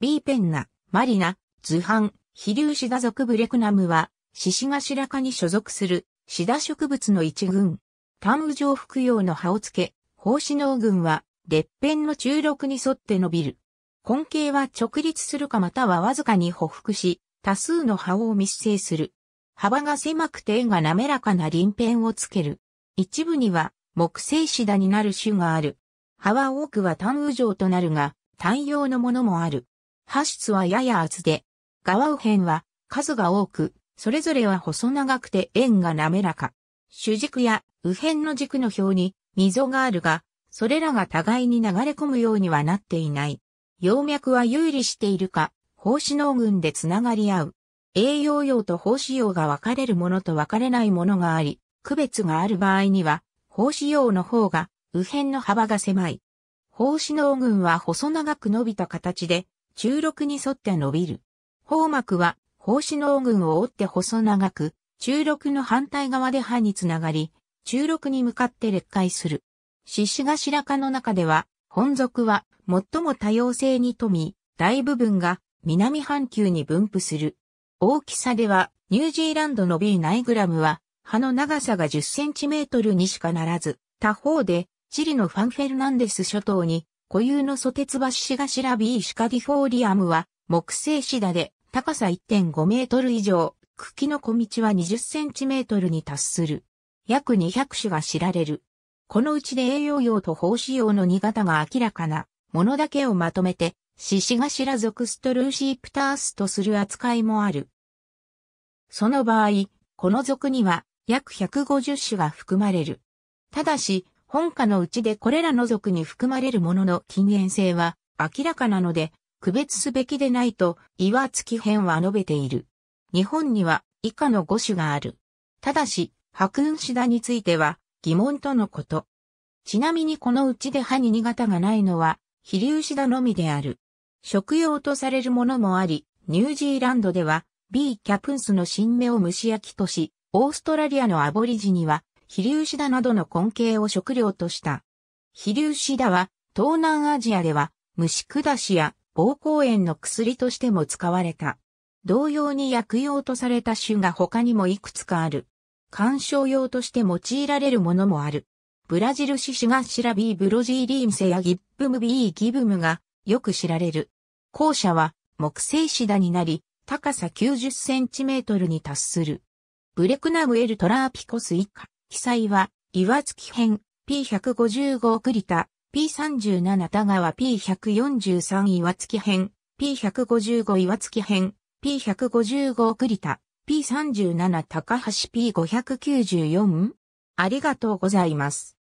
ビーペンナ、マリナ、ズハン、飛竜シダ属ブレクナムは、シシガシラ科に所属するシダ植物の一群。ジョ状服用の葉をつけ、胞子能群は、裂片の中六に沿って伸びる。根茎は直立するかまたはわずかに匍匐し、多数の葉を密生する。幅が狭くて円が滑らかな輪片をつける。一部には木製シダになる種がある。葉は多くはジョ状となるが、単葉のものもある。発出はやや厚で、側右辺は数が多く、それぞれは細長くて円が滑らか。主軸や右辺の軸の表に溝があるが、それらが互いに流れ込むようにはなっていない。葉脈は有利しているか、胞子農群でつながり合う。栄養用と胞子用が分かれるものと分かれないものがあり、区別がある場合には、胞子用の方が右辺の幅が狭い。胞子農群は細長く伸びた形で、中六に沿って伸びる。方膜は、胞子の群を折って細長く、中六の反対側で歯につながり、中六に向かって裂解する。獅子頭科の中では、本属は最も多様性に富み、大部分が南半球に分布する。大きさでは、ニュージーランドのビーナイグラムは、歯の長さが10センチメートルにしかならず、他方で、チリのファンフェルナンデス諸島に固有のソテツバシガシラビーシカディフォーリアムは、木製シダで、高さ1.5メートル以上、茎の小道は20センチメートルに達する。約200種が知られる。このうちで栄養用と胞子用の2型が明らかなものだけをまとめて、シシガシラ属ストルーシープタースとする扱いもある。その場合、この属には約150種が含まれる。ただし、本家のうちでこれらの属に含まれるものの禁煙性は明らかなので、区別すべきでないと岩月編は述べている。日本には以下の5種がある。ただし、白雲シダについては疑問とのこと。ちなみにこのうちで歯に2型がないのは、飛竜シダのみである。食用とされるものもあり、ニュージーランドでは、B キャプンスの新芽を蒸し焼きとし、オーストラリアのアボリジには、飛ウシダなどの根茎を食料とした。飛ウシダは東南アジアでは虫下しや膀胱炎の薬としても使われた。同様に薬用とされた種が他にもいくつかある。鑑賞用として用いられるものもある。ブラジルシシガシラビーブロジーリームセやギップムビーギブムがよく知られる。後者は木製シダになり、高さ90センチメートルに達する。ブレクナムエルトラーピコス以下。記載は、岩月編 P155 栗田、P37 田川 P143 岩月編、P155 岩月編、P155 栗田、P37 高橋 P594? ありがとうございます。